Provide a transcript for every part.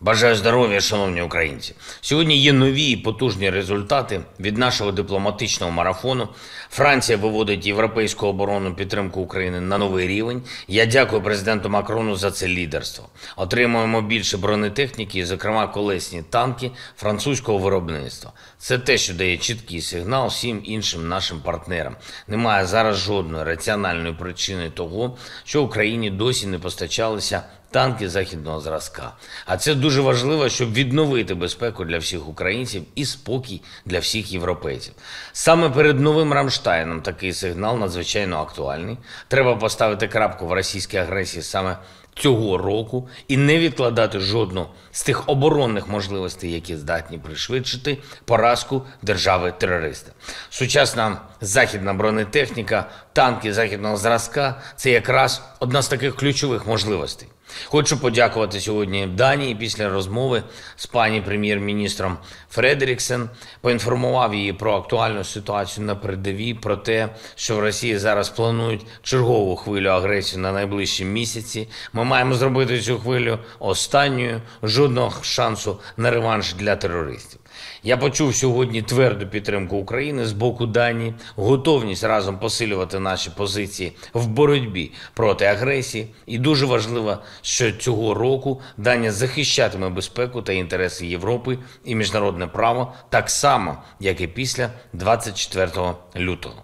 Бажаю здоров'я, шановні українці. Сьогодні є нові і потужні результати від нашого дипломатичного марафону. Франція виводить європейську оборонну підтримку України на новий рівень. Я дякую президенту Макрону за це лідерство. Отримуємо більше бронетехніки, зокрема колесні танки французького виробництва. Це те, що дає чіткий сигнал всім іншим нашим партнерам. Немає зараз жодної раціональної причини того, що Україні досі не постачалися танки західного зразка. А це дуже важливо, щоб відновити безпеку для всіх українців і спокій для всіх європейців. Саме перед новим Рамштайном такий сигнал надзвичайно актуальний. Треба поставити крапку в російській агресії саме цього року і не відкладати жодну з тих оборонних можливостей, які здатні пришвидшити поразку держави-терориста. Сучасна західна бронетехніка, танки західного зразка це якраз одна з таких ключових можливостей. Хочу подякувати сьогодні Данії після розмови з пані прем'єр-міністром Фредеріксен. Поінформував її про актуальну ситуацію на передовій, про те, що в Росії зараз планують чергову хвилю агресії на найближчі місяці. Ми маємо зробити цю хвилю останньою, жодного шансу на реванш для терористів. Я почув сьогодні тверду підтримку України з боку Данії, готовність разом посилювати наші позиції в боротьбі проти агресії. І дуже важливо, що цього року Данія захищатиме безпеку та інтереси Європи і міжнародне право так само, як і після 24 лютого.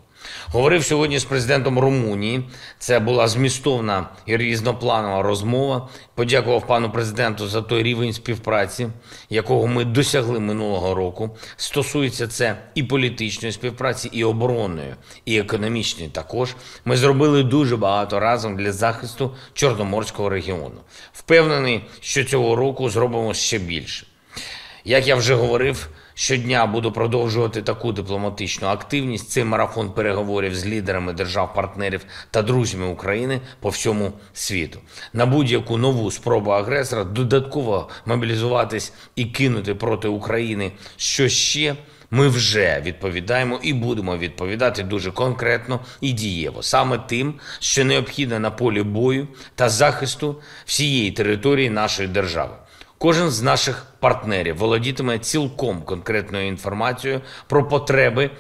Говорив сьогодні з президентом Румунії. Це була змістовна і різнопланова розмова. Подякував пану президенту за той рівень співпраці, якого ми досягли минулого року. Стосується це і політичної співпраці, і оборонної, і економічної. Також ми зробили дуже багато разом для захисту Чорноморського регіону. Впевнений, що цього року зробимо ще більше. Як я вже говорив. Щодня буду продовжувати таку дипломатичну активність. Це марафон переговорів з лідерами держав-партнерів та друзями України по всьому світу. На будь-яку нову спробу агресора додатково мобілізуватись і кинути проти України що ще. Ми вже відповідаємо і будемо відповідати дуже конкретно і дієво, саме тим, що необхідно на полі бою та захисту всієї території нашої держави. Кожен з наших партнерів володітиме цілком конкретною інформацією про потреби.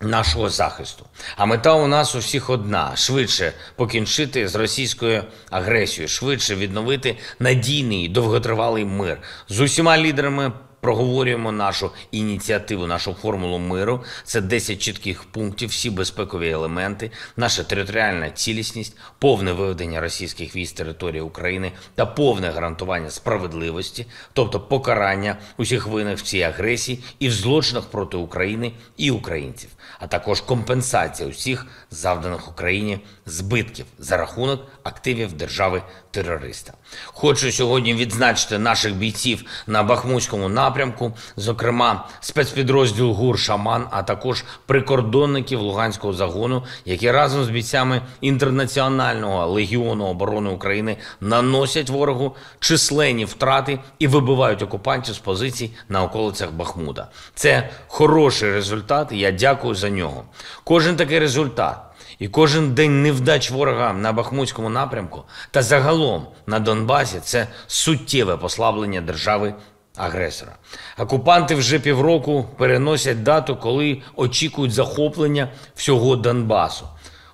Нашого захисту, а мета у нас у всіх одна: швидше покінчити з російською агресією, швидше відновити надійний довготривалий мир з усіма лідерами проговорюємо нашу ініціативу, нашу формулу миру. Це 10 чітких пунктів, всі безпекові елементи, наша територіальна цілісність, повне виведення російських військ з території України та повне гарантування справедливості, тобто покарання усіх винних в цій агресії і в злочинах проти України і українців, а також компенсація усіх завданих Україні збитків за рахунок активів держави терориста. Хочу сьогодні відзначити наших бійців на Бахмутському напрямку, напрямку, зокрема спецпідрозділ ГУР Шаман, а також прикордонників Луганського загону, які разом з бійцями інтернаціонального легіону оборони України наносять ворогу численні втрати і вибивають окупантів з позицій на околицях Бахмута. Це хороший результат. і Я дякую за нього. Кожен такий результат. І кожен день невдач ворога на Бахмутському напрямку та загалом на Донбасі це суттєве послаблення держави агресора. Окупанти вже півроку переносять дату, коли очікують захоплення всього Донбасу.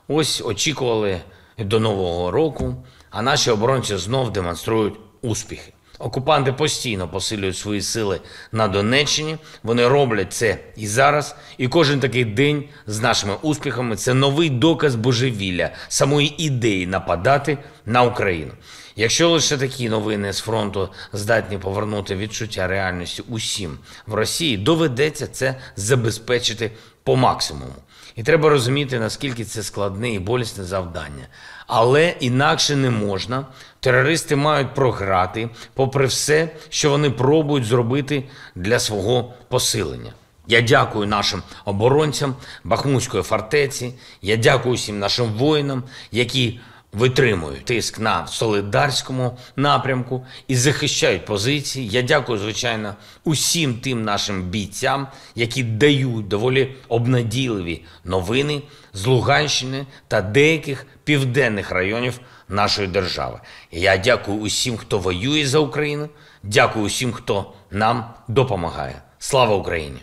Ось очікували до нового року, а наші оборонці знов демонструють успіхи. Окупанти постійно посилюють свої сили на Донеччині. Вони роблять це і зараз. І кожен такий день з нашими успіхами це новий доказ божевілля, самої ідеї нападати на Україну. Якщо лише такі новини з фронту здатні повернути відчуття реальності усім в Росії, доведеться це забезпечити по максимуму. І треба розуміти, наскільки це складне і болісне завдання. Але інакше не можна. Терористи мають програти, попри все, що вони пробують зробити для свого посилення. Я дякую нашим оборонцям Бахмутської фортеці. Я дякую всім нашим воїнам, які витримують тиск на солидарському напрямку і захищають позиції. Я дякую, звичайно, усім тим нашим бійцям, які дають доволі обнадійливі новини з Луганщини та деяких південних районів нашої держави. Я дякую усім, хто воює за Україну. Дякую усім, хто нам допомагає. Слава Україні!